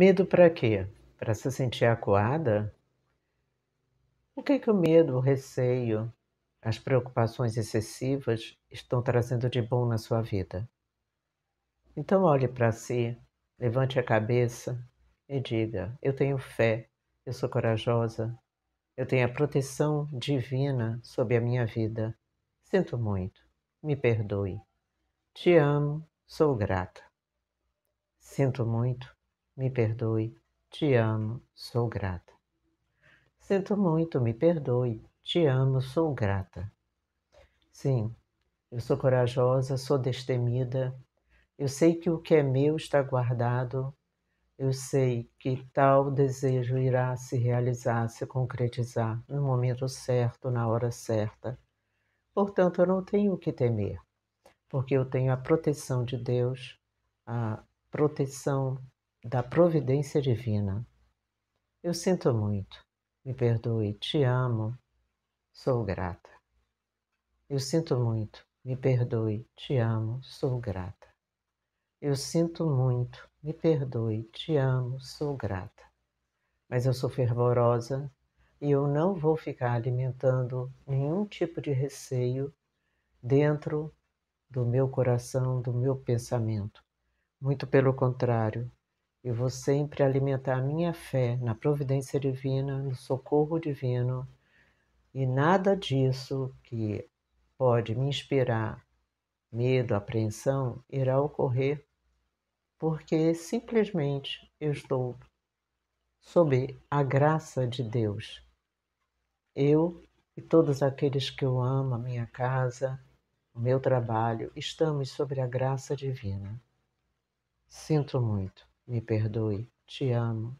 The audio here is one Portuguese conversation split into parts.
Medo para quê? Para se sentir acuada? O que, é que o medo, o receio, as preocupações excessivas estão trazendo de bom na sua vida? Então olhe para si, levante a cabeça e diga: Eu tenho fé, eu sou corajosa, eu tenho a proteção divina sobre a minha vida. Sinto muito, me perdoe. Te amo, sou grata. Sinto muito, me perdoe, te amo, sou grata. Sinto muito, me perdoe, te amo, sou grata. Sim, eu sou corajosa, sou destemida, eu sei que o que é meu está guardado, eu sei que tal desejo irá se realizar, se concretizar no momento certo, na hora certa. Portanto, eu não tenho o que temer, porque eu tenho a proteção de Deus, a proteção da providência divina. Eu sinto muito, me perdoe, te amo, sou grata. Eu sinto muito, me perdoe, te amo, sou grata. Eu sinto muito, me perdoe, te amo, sou grata. Mas eu sou fervorosa e eu não vou ficar alimentando nenhum tipo de receio dentro do meu coração, do meu pensamento. Muito pelo contrário, eu vou sempre alimentar minha fé na providência divina, no socorro divino, e nada disso que pode me inspirar medo, apreensão, irá ocorrer, porque simplesmente eu estou sob a graça de Deus. Eu e todos aqueles que eu amo, a minha casa, o meu trabalho, estamos sobre a graça divina. Sinto muito me perdoe, te amo,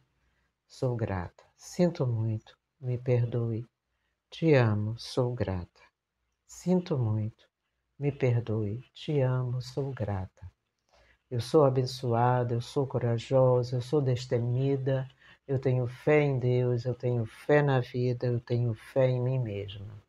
sou grata. Sinto muito, me perdoe, te amo, sou grata. Sinto muito, me perdoe, te amo, sou grata. Eu sou abençoada, eu sou corajosa, eu sou destemida, eu tenho fé em Deus, eu tenho fé na vida, eu tenho fé em mim mesma.